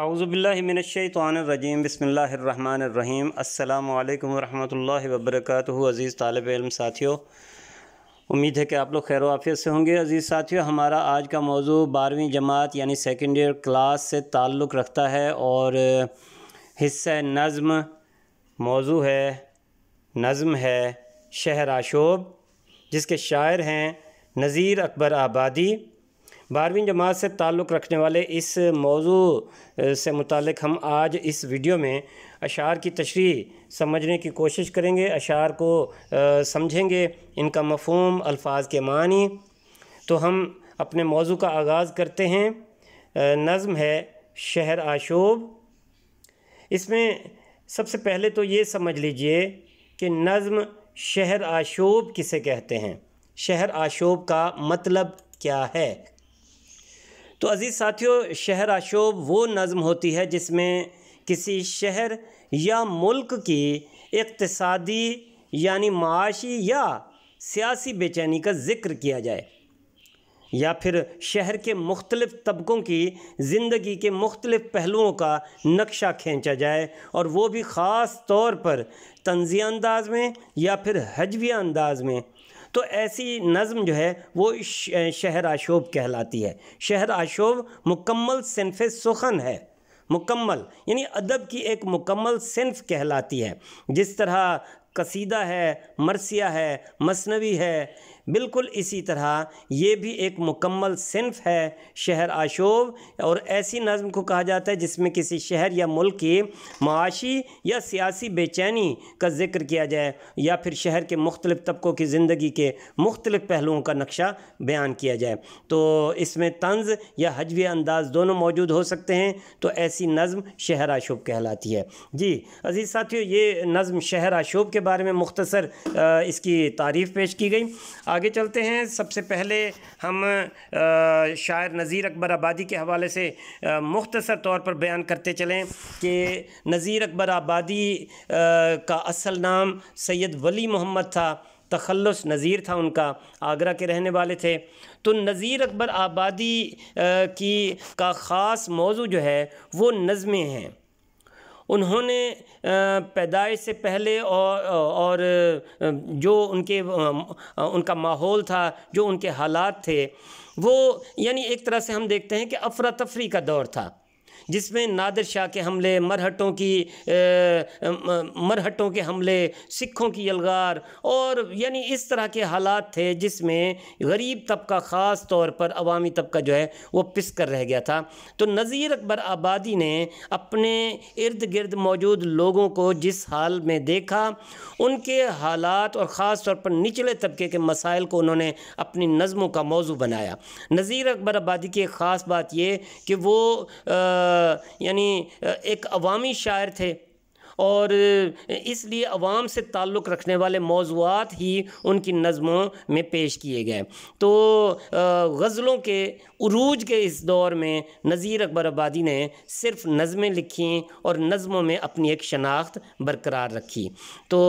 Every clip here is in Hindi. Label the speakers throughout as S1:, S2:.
S1: आउज़बिल्लिमिनशैतरजीम बसमीम् अल्लाम वरहल वबरक अज़ीज़ तालब इलम साथियों उम्मीद है कि आप लोग खैर वाफियत से होंगे अज़ीज़ साथियों हमारा आज का मौजू बारहवीं जमात यानी सेकेंड ईयर क्लास से ताल्लुक़ रखता है और हिस्सा नज़म मौजू है नज़म है शहर आशोब जिसके शायर हैं नज़ीर अकबर आबादी बारहवीं जमात से ताल्लुक़ रखने वाले इस मौजू से मुतल हम आज इस वीडियो में अशार की तशरी समझने की कोशिश करेंगे अशार को समझेंगे इनका मफहम अल्फाज के मानी तो हम अपने मौजू का आगाज़ करते हैं नज़म है शहर आशोब इसमें सबसे पहले तो ये समझ लीजिए कि नज़म शहर आशोब किसे कहते हैं शहर आशोब का मतलब क्या है तो अज़ीज़ साथियों शहर आशोब वो नज़म होती है जिसमें किसी शहर या मुल्क की इकतसादी यानी माशी या सियासी बेचैनी का ज़िक्र किया जाए या फिर शहर के मुख्तलिफ़ तबकों की ज़िंदगी के मुख्तलिफ़ पहलुओं का नक्शा खींचा जाए और वो भी ख़ास तौर पर तंजिया अंदाज में या फिर हजविया अंदाज में तो ऐसी नज़म जो है वो शहर आशोब कहलाती है शहर आशोब मुकम्मल सिनफ़ सुखन है मुकम्मल यानी अदब की एक मुकम्मल सिनफ कहलाती है जिस तरह कसीदा है मरसिया है मसनवी है बिल्कुल इसी तरह ये भी एक मुकम्मल सिनफ है शहर आशोब और ऐसी नज़म को कहा जाता है जिसमें किसी शहर या मुल्क की माशी या सियासी बेचैनी का जिक्र किया जाए या फिर शहर के मुख्तलिफ़ तबकों की ज़िंदगी के मुख्तलिफ़ पहलुओं का नक्शा बयान किया जाए तो इसमें तंज या हजवी अंदाज दोनों मौजूद हो सकते हैं तो ऐसी नज़म शहर आशोब कहलाती है जी अज़ीज़ साथियों ये नज़म शहर आशोब के बारे में मुख्तसर इसकी तारीफ़ पेश की गई आगे चलते हैं सबसे पहले हम शायर नज़ीर अकबर आबादी के हवाले से मुख्तसर तौर पर बयान करते चलें कि नज़ीर अकबर आबादी का असल नाम सैयद वली मोहम्मद था तखलस नज़ीर था उनका आगरा के रहने वाले थे तो नज़ीर अकबर आबादी की का ख़ास मौजू जो है वो नज़में हैं उन्होंने पैदाइश से पहले और और जो उनके उनका माहौल था जो उनके हालात थे वो यानी एक तरह से हम देखते हैं कि अफरा तफरी का दौर था जिसमें नादिर शाह के हमले मरहटों की मरहटों के हमले सिखों की यलगार और यानी इस तरह के हालात थे जिसमें गरीब तबका ख़ास तौर पर अवामी तबका जो है वो पिस कर रह गया था तो नज़ीर अकबर आबादी ने अपने इर्द गिर्द मौजूद लोगों को जिस हाल में देखा उनके हालात और ख़ास तौर पर निचले तबके के मसाइल को उन्होंने अपनी नज़मों का मौजू बनाया नज़ीर अकबर आबादी की एक ख़ास बात यह कि वो आ, यानी एक अवामी शायर थे और इसलिए आवाम से ताल्लुक़ रखने वाले मौजूद ही उनकी नज़मों में पेश किए गए तो गज़लों के अरूज के इस दौर में नज़ीर अकबर आबादी ने सिर्फ नज़में लिखी और नज़मों में अपनी एक शनाख्त बरकरार रखी तो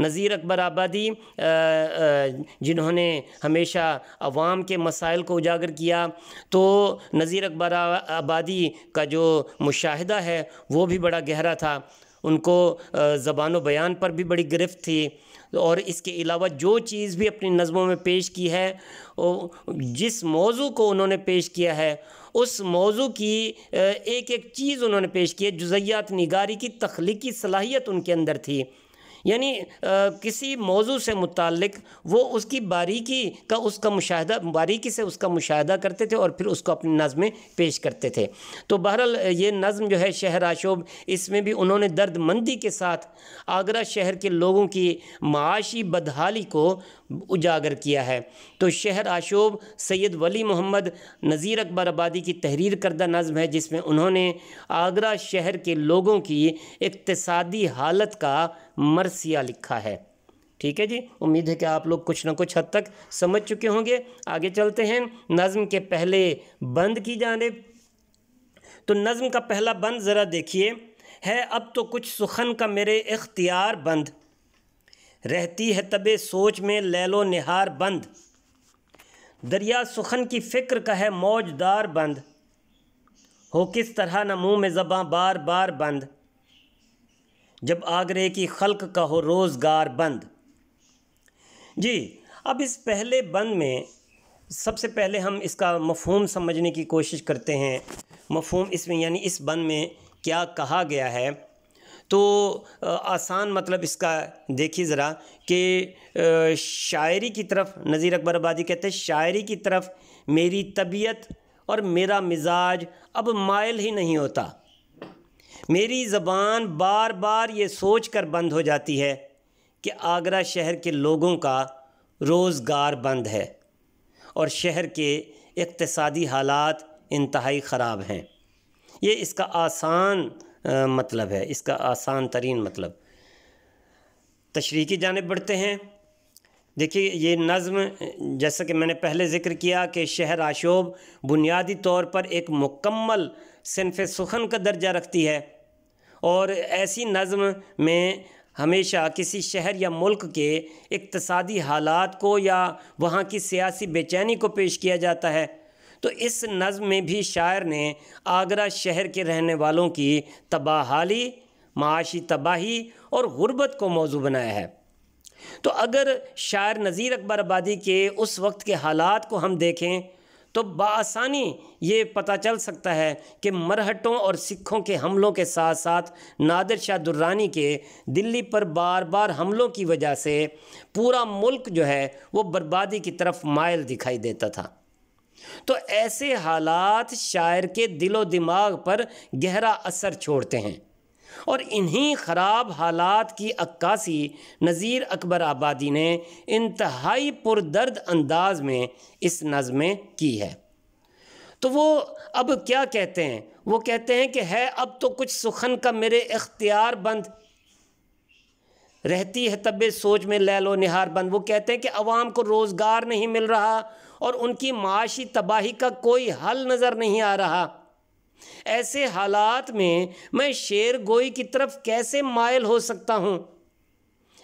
S1: नज़ीर अकबर आबादी जिन्होंने हमेशा आवाम के मसाइल को उजागर किया तो नज़ीर अकबर आबादी का जो मुशाह है वो भी बड़ा गहरा था उनको ज़बान बयान पर भी बड़ी गिरफ्त थी और इसके अलावा जो चीज़ भी अपनी नज़मों में पेश की है जिस मौजू को उन्होंने पेश किया है उस मौजू की एक एक चीज़ उन्होंने पेश की है जुज़ैयात निगारी की तख्लीकी सलाहियत उनके अंदर थी यानी किसी मौजू से मुतक वो उसकी बारीकी का उसका मुशाह बारीकी से उसका मुशाह करते थे और फिर उसको अपनी नज़में पेश करते थे तो बहरहाल ये नज़म जो है शहर आशोब इसमें भी उन्होंने दर्दमंदी के साथ आगरा शहर के लोगों की माशी बदहाली को उजागर किया है तो शहर आशोब सैद वली मोहम्मद नज़ीर अकबर आबादी की तहरीर करदा नज़म है जिसमें उन्होंने आगरा शहर के लोगों की इकतसादी हालत का मरसिया लिखा है ठीक है जी उम्मीद है कि आप लोग कुछ ना कुछ हद तक समझ चुके होंगे आगे चलते हैं नज़म के पहले बंद की जाने तो नज़म का पहला बंद ज़रा देखिए है अब तो कुछ सुखन का मेरे इख्तियार बंद रहती है तबे सोच में लैलो निहार बंद दरिया सुखन की फ़िक्र का है मौजदार बंद हो किस तरह न मुँह में ज़बाँ बार बार बंद जब आगरे की खल्क का हो रोज़गार बंद जी अब इस पहले बंद में सबसे पहले हम इसका मफहम समझने की कोशिश करते हैं मफहम इसमें यानी इस बंद में क्या कहा गया है तो आसान मतलब इसका देखिए ज़रा कि शायरी की तरफ नज़ीर अकबर आबादी कहते हैं शायरी की तरफ मेरी तबीयत और मेरा मिजाज अब मायल ही नहीं होता मेरी ज़बान बार बार ये सोच कर बंद हो जाती है कि आगरा शहर के लोगों का रोज़गार बंद है और शहर के इकतसादी हालात इंतहाई ख़राब हैं ये इसका आसान आ, मतलब है इसका आसान तरीन मतलब तशरी की जानब बढ़ते हैं देखिए ये नज़म जैसा कि मैंने पहले ज़िक्र किया कि शहर आशोब बुनियादी तौर पर एक मुकम्मल सिनफ़ सुखन का दर्जा रखती है और ऐसी नज़म में हमेशा किसी शहर या मुल्क के इकतसादी हालात को या वहाँ की सियासी बेचैनी को पेश किया जाता है तो इस नज़म में भी शायर ने आगरा शहर के रहने वालों की तबाहाली माशी तबाही और ग़ुरबत को मौजू बनाया है तो अगर शायर नज़ीर अकबर आबादी के उस वक्त के हालात को हम देखें तो बसानी ये पता चल सकता है कि मरहटों और सिखों के हमलों के साथ साथ नादिर शाह दुर्रानी के दिल्ली पर बार बार हमलों की वजह से पूरा मुल्क जो है वो बर्बादी की तरफ मायल दिखाई देता था तो ऐसे हालात शायर के दिलो दिमाग पर गहरा असर छोड़ते हैं और इन्हीं ख़राब हालात की अक्कासी नज़ीर अकबर आबादी ने इंतहाई पुरदर्द अंदाज में इस नज़म की है तो वो अब क्या कहते हैं वो कहते हैं कि है अब तो कुछ सुखन का मेरे इख्तियार बंद रहती है तब सोच में लैलो निहार बंद वो कहते हैं कि अवाम को रोज़गार नहीं मिल रहा और उनकी माशी तबाही का कोई हल नज़र नहीं आ रहा ऐसे हालात में मैं शेर गोई की तरफ कैसे मायल हो सकता हूँ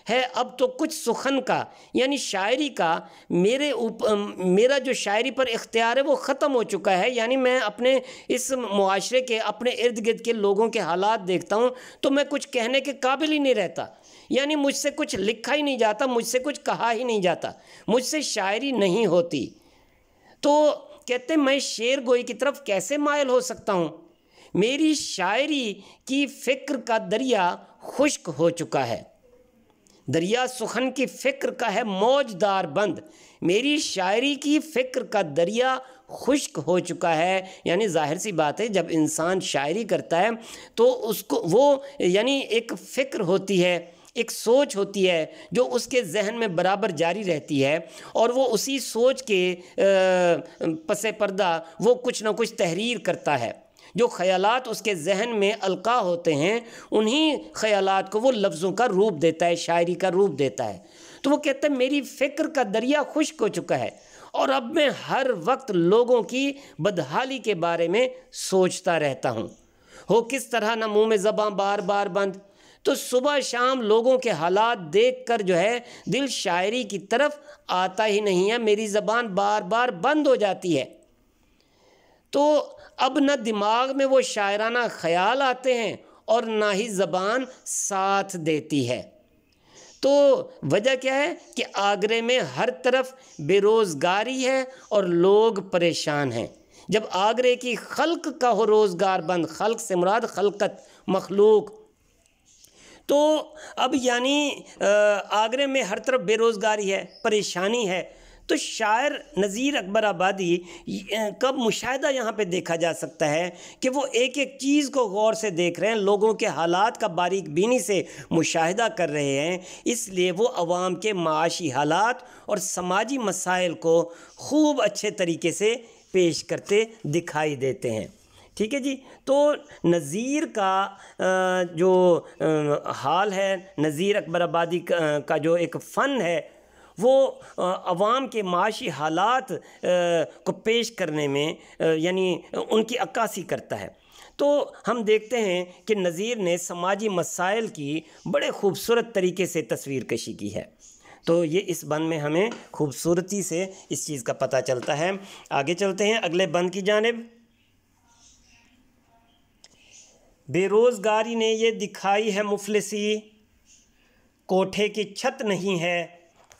S1: है अब तो कुछ सुखन का यानी शायरी का मेरे उप मेरा जो शायरी पर इख्तियार है वो ख़त्म हो चुका है यानी मैं अपने इस मुआरे के अपने इर्द गिर्द के लोगों के हालात देखता हूँ तो मैं कुछ कहने के काबिल ही नहीं रहता यानी मुझसे कुछ लिखा ही नहीं जाता मुझसे कुछ कहा ही नहीं जाता मुझसे शायरी नहीं होती तो कहते मैं शेर गोई की तरफ कैसे मायल हो सकता हूँ मेरी शायरी की फ़िक्र का दरिया खुश्क हो चुका है दरिया सुखन की फ़िक्र का है मौजदार बंद मेरी शायरी की फ़िक्र का दरिया खुश्क हो चुका है यानी जाहिर सी बात है जब इंसान शायरी करता है तो उसको वो यानी एक फ़िक्र होती है एक सोच होती है जो उसके जहन में बराबर जारी रहती है और वो उसी सोच के पसे पर्दा वो कुछ ना कुछ तहरीर करता है जो ख़यालात उसके जहन में अलका होते हैं उन्हीं ख़यालात को वो लफ्ज़ों का रूप देता है शायरी का रूप देता है तो वो कहते हैं मेरी फ़िक्र का दरिया खुश्क हो चुका है और अब मैं हर वक्त लोगों की बदहाली के बारे में सोचता रहता हूँ हो किस तरह ना मुँह में ज़बाँ बार बार बंद तो सुबह शाम लोगों के हालात देख कर जो है दिल शायरी की तरफ आता ही नहीं है मेरी ज़बान बार बार बंद हो जाती है तो अब न दिमाग में वो शायराना ख्याल आते हैं और ना ही ज़बान साथ देती है तो वजह क्या है कि आगरे में हर तरफ बेरोज़गारी है और लोग परेशान हैं जब आगरे की खल्क का हो रोज़गार बंद खल्क से मुराद खलकत मखलूक तो अब यानी आगरे में हर तरफ बेरोज़गारी है परेशानी है तो शायर नज़ीर अकबर आबादी कब मुशाह यहाँ पे देखा जा सकता है कि वो एक एक चीज़ को गौर से देख रहे हैं लोगों के हालात का बारीक बीनी से मुशाह कर रहे हैं इसलिए वो आवाम के माशी हालात और समाजी मसाइल को खूब अच्छे तरीके से पेश करते दिखाई देते हैं ठीक है जी तो नज़ीर का जो हाल है नज़ीर अकबर आबादी का जो एक फ़न है वो आवाम के माशी हालात को पेश करने में यानी उनकी अक्सी करता है तो हम देखते हैं कि नज़ीर ने समाजी मसाइल की बड़े खूबसूरत तरीके से तस्वीर कशी की है तो ये इस बंद में हमें खूबसूरती से इस चीज़ का पता चलता है आगे चलते हैं अगले बंद की जानब बेरोज़गारी ने ये दिखाई है मुफलसी कोठे की छत नहीं है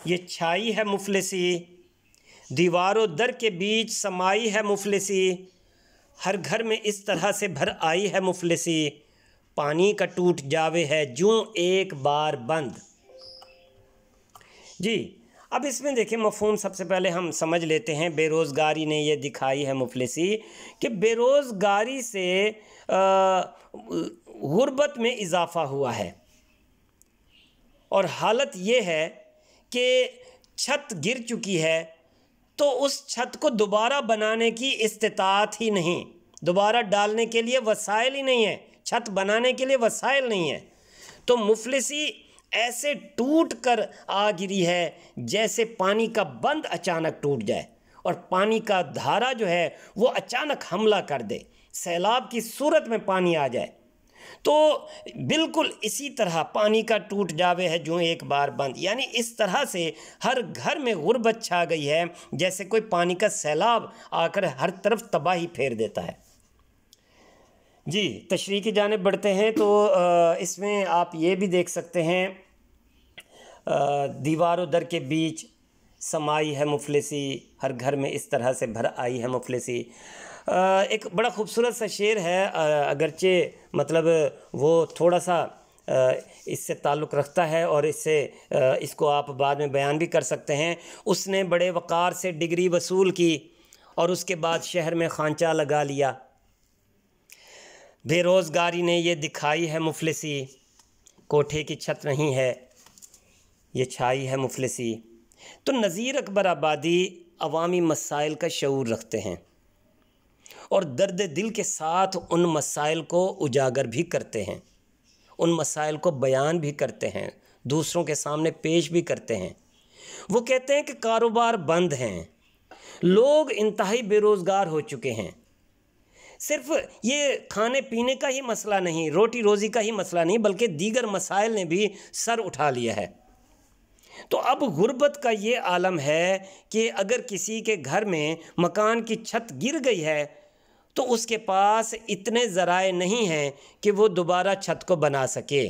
S1: ये छाई है मुफलसी दीवारों दर के बीच समाई है मुफलसी हर घर में इस तरह से भर आई है मुफलसी पानी का टूट जावे है जूँ एक बार बंद जी अब इसमें देखिए मफहम सबसे पहले हम समझ लेते हैं बेरोज़गारी ने यह दिखाई है मुफलसी कि बेरोज़गारी से गुरबत में इजाफ़ा हुआ है और हालत ये है कि छत गिर चुकी है तो उस छत को दोबारा बनाने की इस्तात ही नहीं दोबारा डालने के लिए वसाइल ही नहीं है छत बनाने के लिए वसाइल नहीं है तो मुफलसी ऐसे टूट कर आ गिरी है जैसे पानी का बंद अचानक टूट जाए और पानी का धारा जो है वो अचानक हमला कर दे सैलाब की सूरत में पानी आ जाए तो बिल्कुल इसी तरह पानी का टूट जावे है जो एक बार बंद यानी इस तरह से हर घर में गुर्बत छा गई है जैसे कोई पानी का सैलाब आकर हर तरफ तबाही फेर देता है जी तशरी की जानब बढ़ते हैं तो इसमें आप ये भी देख सकते हैं दीवारों दर के बीच समाई है मुफलसी हर घर में इस तरह से भर आई है मुफलसी एक बड़ा खूबसूरत सा शेर है अगरचे मतलब वो थोड़ा सा इससे ताल्लुक़ रखता है और इससे इसको आप बाद में बयान भी कर सकते हैं उसने बड़े वक़ार से डिग्री वसूल की और उसके बाद शहर में खांचा लगा लिया बेरोज़गारी ने ये दिखाई है मुफलसी कोठे की छत नहीं है ये छाई है मुफलसी तो नज़ीर अकबर आबादी अवामी मसाइल का शूर रखते हैं और दर्द दिल के साथ उन मसाइल को उजागर भी करते हैं उन मसाइल को बयान भी करते हैं दूसरों के सामने पेश भी करते हैं वो कहते हैं कि कारोबार बंद हैं लोग इंतहाई बेरोज़गार हो चुके हैं सिर्फ ये खाने पीने का ही मसला नहीं रोटी रोज़ी का ही मसला नहीं बल्कि दीगर मसाइल ने भी सर उठा लिया है तो अब गुर्बत का ये आलम है कि अगर किसी के घर में मकान की छत गिर गई है तो उसके पास इतने ज़राए नहीं हैं कि वो दोबारा छत को बना सके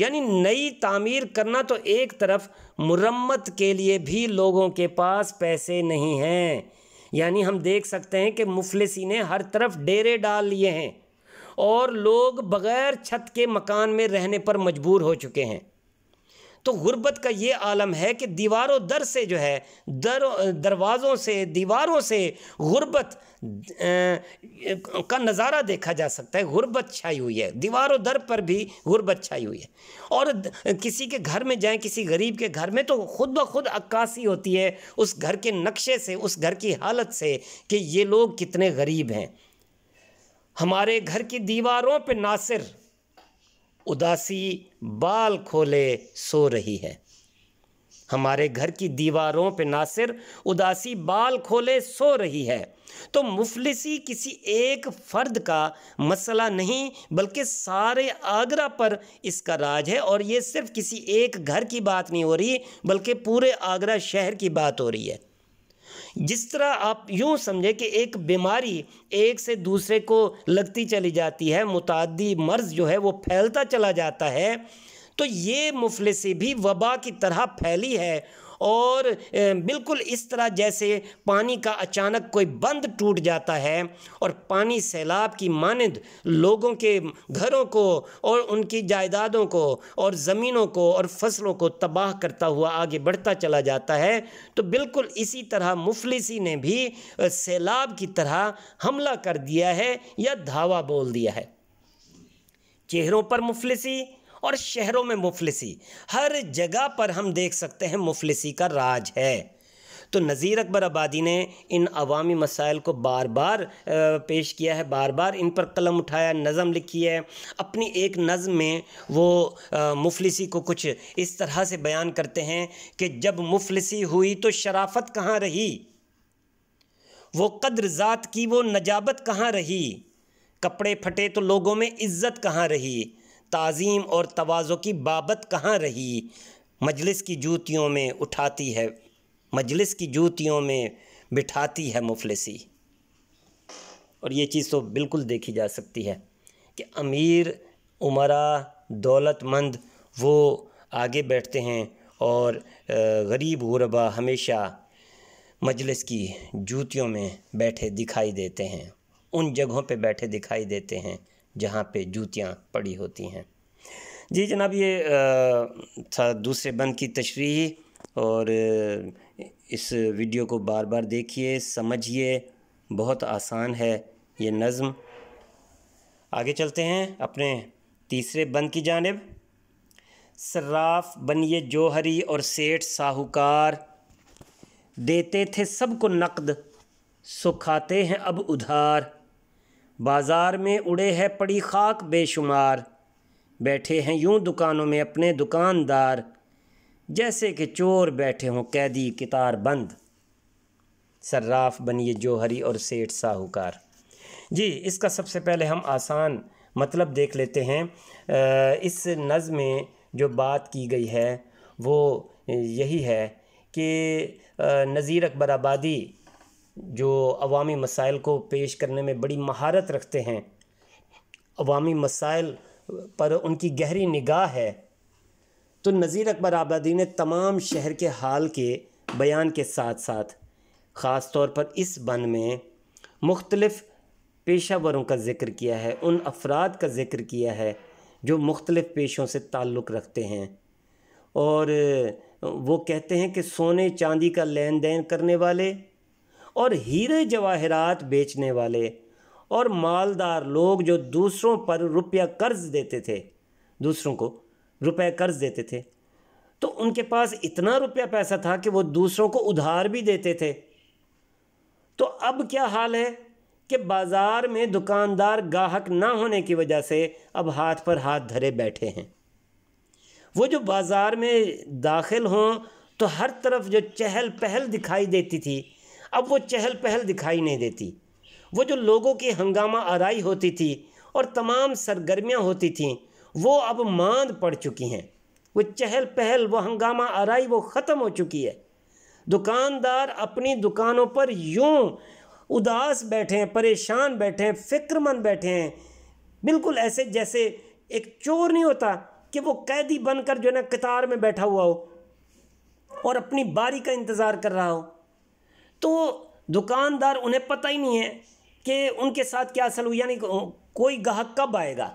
S1: यानी नई तामीर करना तो एक तरफ मुरम्मत के लिए भी लोगों के पास पैसे नहीं हैं यानी हम देख सकते हैं कि मुफलसी ने हर तरफ डेरे डाल लिए हैं और लोग बग़ैर छत के मकान में रहने पर मजबूर हो चुके हैं तो गुर्बत का ये आलम है कि दीवारों दर से जो है दर दरवाज़ों से दीवारों से गुर्बत का नज़ारा देखा जा सकता है गुर्बत छाई हुई है दीवारों दर पर भी गुर्बत छाई हुई है और किसी के घर में जाएं किसी गरीब के घर में तो खुद ब खुद अक्कासी होती है उस घर के नक्शे से उस घर की हालत से कि ये लोग कितने गरीब हैं हमारे घर की दीवारों पर नासिर उदासी बाल खोले सो रही है हमारे घर की दीवारों पे नासिर उदासी बाल खोले सो रही है तो मुफलिसी किसी एक फ़र्द का मसला नहीं बल्कि सारे आगरा पर इसका राज है और ये सिर्फ किसी एक घर की बात नहीं हो रही बल्कि पूरे आगरा शहर की बात हो रही है जिस तरह आप यूँ समझें कि एक बीमारी एक से दूसरे को लगती चली जाती है मुतदी मर्ज़ जो है वो फैलता चला जाता है तो ये मुफलसी भी वबा की तरह फैली है और बिल्कुल इस तरह जैसे पानी का अचानक कोई बंद टूट जाता है और पानी सैलाब की मानद लोगों के घरों को और उनकी जायदादों को और ज़मीनों को और फसलों को तबाह करता हुआ आगे बढ़ता चला जाता है तो बिल्कुल इसी तरह मुफलिसी ने भी सैलाब की तरह हमला कर दिया है या धावा बोल दिया है चेहरों पर मुफलिसी और शहरों में मुफलसी हर जगह पर हम देख सकते हैं मुफलसी का राज है तो नज़ीर अकबर आबादी ने इन अवामी मसाइल को बार बार पेश किया है बार बार इन पर कलम उठाया नज़म लिखी है अपनी एक नज़म में वो मुफलिसी को कुछ इस तरह से बयान करते हैं कि जब मुफलसी हुई तो शराफत कहाँ रही वो कद्र ज़ात की वो नजाबत कहाँ रही कपड़े फटे तो लोगों में इज़्ज़त कहाँ रही तज़ीम और तोज़ो की बाबत कहाँ रही मजलिस की जूतियों में उठाती है मजलिस की जूतियों में बिठाती है मुफलसी और ये चीज़ तो बिल्कुल देखी जा सकती है कि अमीर उमरा दौलतमंद वो आगे बैठते हैं और गरीब गुरबा हमेशा मजलिस की जूतियों में बैठे दिखाई देते हैं उन जगहों पे बैठे दिखाई देते हैं जहाँ पे जूतियाँ पड़ी होती हैं जी जनाब ये था दूसरे बंद की तशरी और इस वीडियो को बार बार देखिए समझिए बहुत आसान है ये नज़म आगे चलते हैं अपने तीसरे बंद की जानब सर्राफ बनिए जोहरी और सेठ साहूकार देते थे सबको नकद सुखाते हैं अब उधार बाज़ार में उड़े है पड़ी खाक बेशुमार बैठे हैं यूं दुकानों में अपने दुकानदार जैसे कि चोर बैठे हों कैदी कितार बंद सर्राफ बनिए जोहरी और सेठ साहूकार जी इसका सबसे पहले हम आसान मतलब देख लेते हैं इस नज़ में जो बात की गई है वो यही है कि नज़ीर अकबर आबादी जो अवामी मसाइल को पेश करने में बड़ी महारत रखते हैं अवामी मसाइल पर उनकी गहरी निगाह है तो नज़ीर अकबर आबादी ने तमाम शहर के हाल के बयान के साथ साथ ख़ास तौर पर इस बन में मुख्तलफ़ पेशा वरों का ज़िक्र किया है उन अफराद का ज़िक्र किया है जो मुख्तलिफ़ पेशों से ताल्लुक़ रखते हैं और वो कहते हैं कि सोने चांदी का लेन देन करने वाले और हीरे जवाहरात बेचने वाले और मालदार लोग जो दूसरों पर रुपया कर्ज देते थे दूसरों को रुपये कर्ज देते थे तो उनके पास इतना रुपया पैसा था कि वो दूसरों को उधार भी देते थे तो अब क्या हाल है कि बाज़ार में दुकानदार गाहक ना होने की वजह से अब हाथ पर हाथ धरे बैठे हैं वो जो बाज़ार में दाखिल हों तो हर तरफ जो चहल पहल दिखाई देती थी अब वो चहल पहल दिखाई नहीं देती वो जो लोगों की हंगामा आराई होती थी और तमाम सरगर्मियाँ होती थीं वो अब मांद पड़ चुकी हैं वो चहल पहल वो हंगामा आराई वो ख़त्म हो चुकी है दुकानदार अपनी दुकानों पर यूं उदास बैठे हैं परेशान बैठे हैं फिक्रमंद बैठे हैं बिल्कुल ऐसे जैसे एक चोर नहीं होता कि वो कैदी बनकर जो है ना कतार में बैठा हुआ हो और अपनी बारी का इंतज़ार कर रहा हो तो दुकानदार उन्हें पता ही नहीं है कि उनके साथ क्या असल हुई यानी कोई गाहक कब आएगा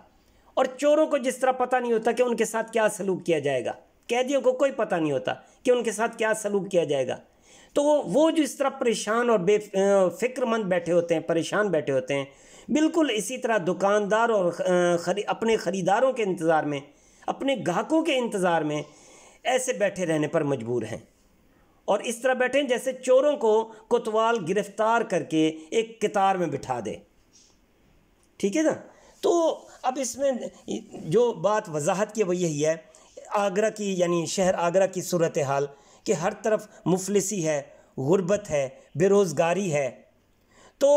S1: और चोरों को जिस तरह पता नहीं होता कि उनके साथ क्या सलूक किया जाएगा कैदियों को कोई पता नहीं होता कि उनके साथ क्या सलूक किया जाएगा तो वो जो इस तरह परेशान और बे फिक्रमंद बैठे होते हैं परेशान बैठे होते हैं बिल्कुल इसी तरह दुकानदार और खरी, अपने ख़रीदारों के इंतज़ार में अपने ग्राहकों के इंतज़ार में ऐसे बैठे रहने पर मजबूर हैं और इस तरह बैठें जैसे चोरों को कोतवाल गिरफ्तार करके एक कतार में बिठा दे ठीक है ना तो अब इसमें जो बात वजाहत की वो यही है आगरा की यानी शहर आगरा की सूरत हाल कि हर तरफ मुफलिसी है गुर्बत है बेरोज़गारी है तो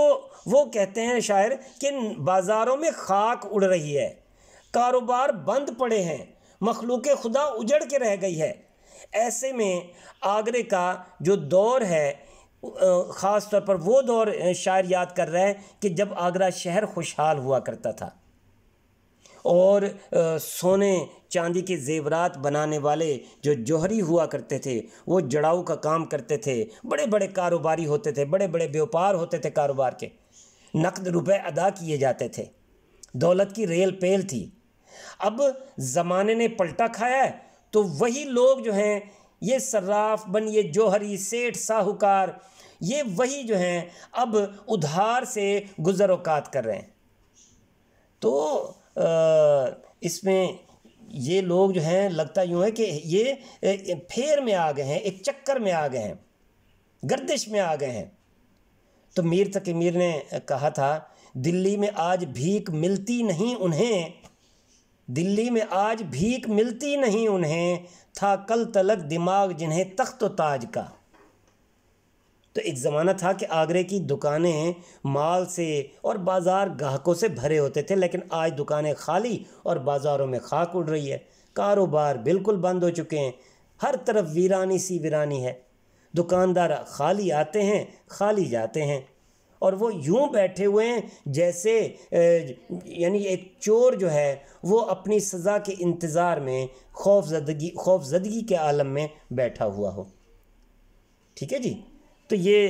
S1: वो कहते हैं शायर कि बाज़ारों में खाक उड़ रही है कारोबार बंद पड़े हैं मखलूक खुदा उजड़ के रह गई है ऐसे में आगरे का जो दौर है ख़ास तौर पर वो दौर शायर याद कर रहे हैं कि जब आगरा शहर खुशहाल हुआ करता था और सोने चांदी के जेवरात बनाने वाले जो जौहरी हुआ करते थे वो जड़ाऊ का काम करते थे बड़े बड़े कारोबारी होते थे बड़े बड़े व्यापार होते थे कारोबार के नकद रुपए अदा किए जाते थे दौलत की रेल पेल थी अब ज़माने ने पलटा खाया है तो वही लोग जो हैं ये सर्राफ बन ये जौहरी सेठ साहूकार ये वही जो हैं अब उधार से गुजर अवकात कर रहे हैं तो इसमें ये लोग जो हैं लगता यूँ है कि ये फेर में आ गए हैं एक चक्कर में आ गए हैं गर्दिश में आ गए हैं तो मीर मीर ने कहा था दिल्ली में आज भीख मिलती नहीं उन्हें दिल्ली में आज भीख मिलती नहीं उन्हें था कल तलक दिमाग जिन्हें तख्त ताज का तो एक ज़माना था कि आगरे की दुकानें माल से और बाज़ार ग्राहकों से भरे होते थे लेकिन आज दुकानें खाली और बाज़ारों में खाक उड़ रही है कारोबार बिल्कुल बंद हो चुके हैं हर तरफ वीरानी सी वीरानी है दुकानदार खाली आते हैं खाली जाते हैं और वो यूं बैठे हुए हैं जैसे यानी एक चोर जो है वो अपनी सज़ा के इंतज़ार में खौफ जदगी खौफ जदगी के आलम में बैठा हुआ हो ठीक है जी तो ये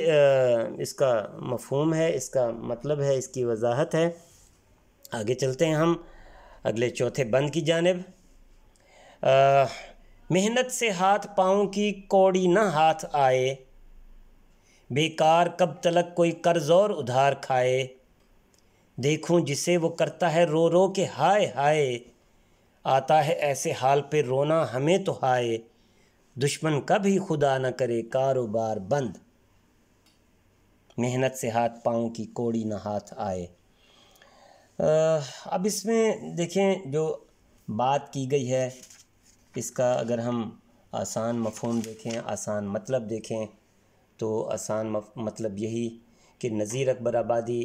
S1: इसका मफहम है इसका मतलब है इसकी वजाहत है आगे चलते हैं हम अगले चौथे बंद की जानब मेहनत से हाथ पाँव की कौड़ी ना हाथ आए बेकार कब तलक कोई कर्ज और उधार खाए देखूं जिसे वो करता है रो रो के हाय हाय आता है ऐसे हाल पे रोना हमें तो हाय दुश्मन कभी खुदा न करे कारोबार बंद मेहनत से हाथ पाँव की कोड़ी न हाथ आए अब इसमें देखें जो बात की गई है इसका अगर हम आसान मफहम देखें आसान मतलब देखें तो आसान मतलब यही कि नज़ीर अकबर आबादी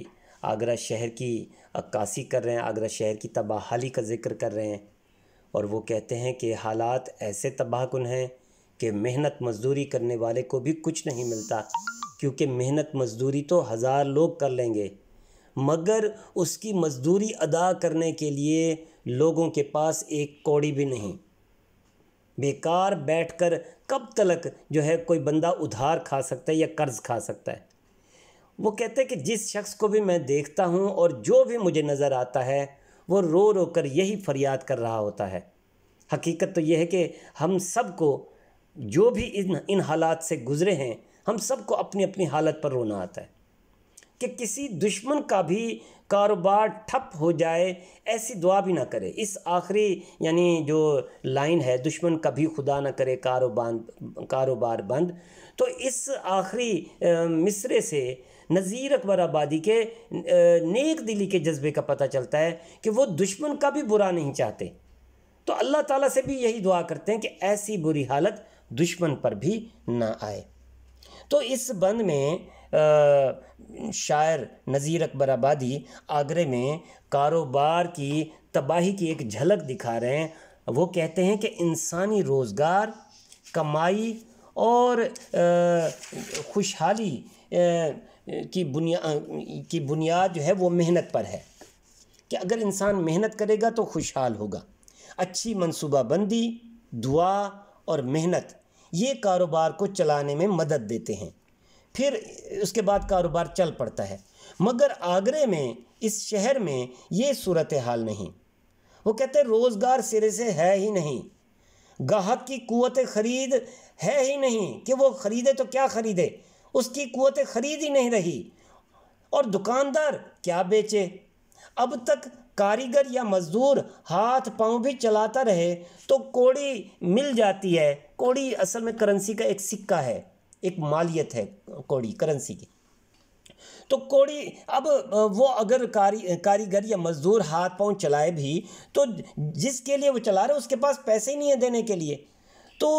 S1: आगरा शहर की अक्कासी कर रहे हैं आगरा शहर की तबाहाली का ज़िक्र कर रहे हैं और वो कहते हैं कि हालात ऐसे तबाहकुन हैं कि मेहनत मज़दूरी करने वाले को भी कुछ नहीं मिलता क्योंकि मेहनत मज़दूरी तो हज़ार लोग कर लेंगे मगर उसकी मज़दूरी अदा करने के लिए लोगों के पास एक कौड़ी भी नहीं बेकार बैठकर कब तलक जो है कोई बंदा उधार खा सकता है या कर्ज़ खा सकता है वो कहते हैं कि जिस शख्स को भी मैं देखता हूँ और जो भी मुझे नज़र आता है वो रो रो कर यही फरियाद कर रहा होता है हकीकत तो यह है कि हम सब को जो भी इन इन हालात से गुज़रे हैं हम सबको अपनी अपनी हालत पर रोना आता है कि किसी दुश्मन का भी कारोबार ठप हो जाए ऐसी दुआ भी ना करे इस आखिरी यानी जो लाइन है दुश्मन कभी खुदा ना करे कारोबार कारोबार बंद तो इस आखिरी मिसरे से नज़ीर अकबर आबादी के नेक दिली के जज्बे का पता चलता है कि वो दुश्मन का भी बुरा नहीं चाहते तो अल्लाह ताला से भी यही दुआ करते हैं कि ऐसी बुरी हालत दुश्मन पर भी ना आए तो इस बंद में शायर नज़ीर अकबर आबादी आगरे में कारोबार की तबाही की एक झलक दिखा रहे हैं वो कहते हैं कि इंसानी रोज़गार कमाई और खुशहाली की बुनिया की बुनियाद जो है वो मेहनत पर है कि अगर इंसान मेहनत करेगा तो खुशहाल होगा अच्छी मनसूबाबंदी दुआ और मेहनत ये कारोबार को चलाने में मदद देते हैं फिर उसके बाद कारोबार चल पड़ता है मगर आगरे में इस शहर में ये सूरत हाल नहीं वो कहते हैं रोज़गार सिरे से है ही नहीं गाहक की कुत ख़रीद है ही नहीं कि वो ख़रीदे तो क्या ख़रीदे उसकी कुत ख़रीद ही नहीं रही और दुकानदार क्या बेचे अब तक कारीगर या मज़दूर हाथ पांव भी चलाता रहे तो कोड़ी मिल जाती है कोड़ी असल में करेंसी का एक सिक्का है एक मालियत है कौड़ी करेंसी की तो कोड़ी अब वो अगर कारी कारीगर या मज़दूर हाथ पांव चलाए भी तो जिसके लिए वो चला रहे उसके पास पैसे ही नहीं है देने के लिए तो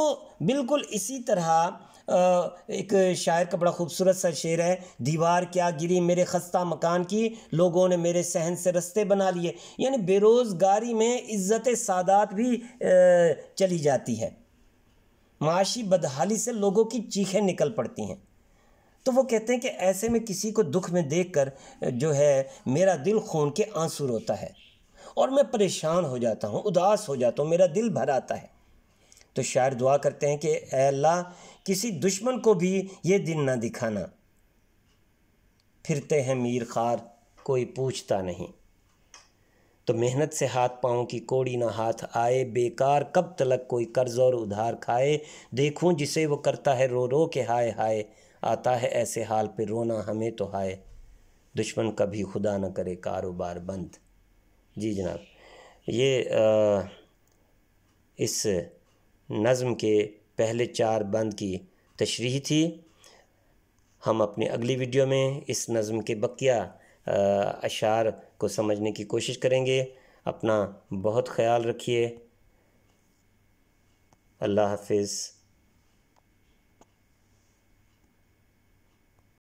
S1: बिल्कुल इसी तरह एक शायर का बड़ा खूबसूरत सा शेर है दीवार क्या गिरी मेरे खस्ता मकान की लोगों ने मेरे सहन से रस्ते बना लिए यानी बेरोज़गारी में इज़्ज़त सादात भी चली जाती है माशी बदहाली से लोगों की चीखें निकल पड़ती हैं तो वो कहते हैं कि ऐसे में किसी को दुख में देख कर जो है मेरा दिल खून के आंसू रोता है और मैं परेशान हो जाता हूँ उदास हो जाता हूँ मेरा दिल भर आता है तो शायर दुआ करते हैं कि अल्लाह किसी दुश्मन को भी ये दिन ना दिखाना फिरते हैं मीर खार कोई पूछता नहीं तो मेहनत से हाथ पाँव की कोड़ी ना हाथ आए बेकार कब तलक कोई कर्ज और उधार खाए देखूं जिसे वो करता है रो रो के हाय हाय आता है ऐसे हाल पे रोना हमें तो हाय दुश्मन कभी खुदा ना करे कारोबार बंद जी जनाब ये आ, इस नज़म के पहले चार बंद की तशरी थी हम अपनी अगली वीडियो में इस नज़म के बकिया अशार को समझने की कोशिश करेंगे अपना बहुत ख्याल रखिए अल्लाह हाफिज़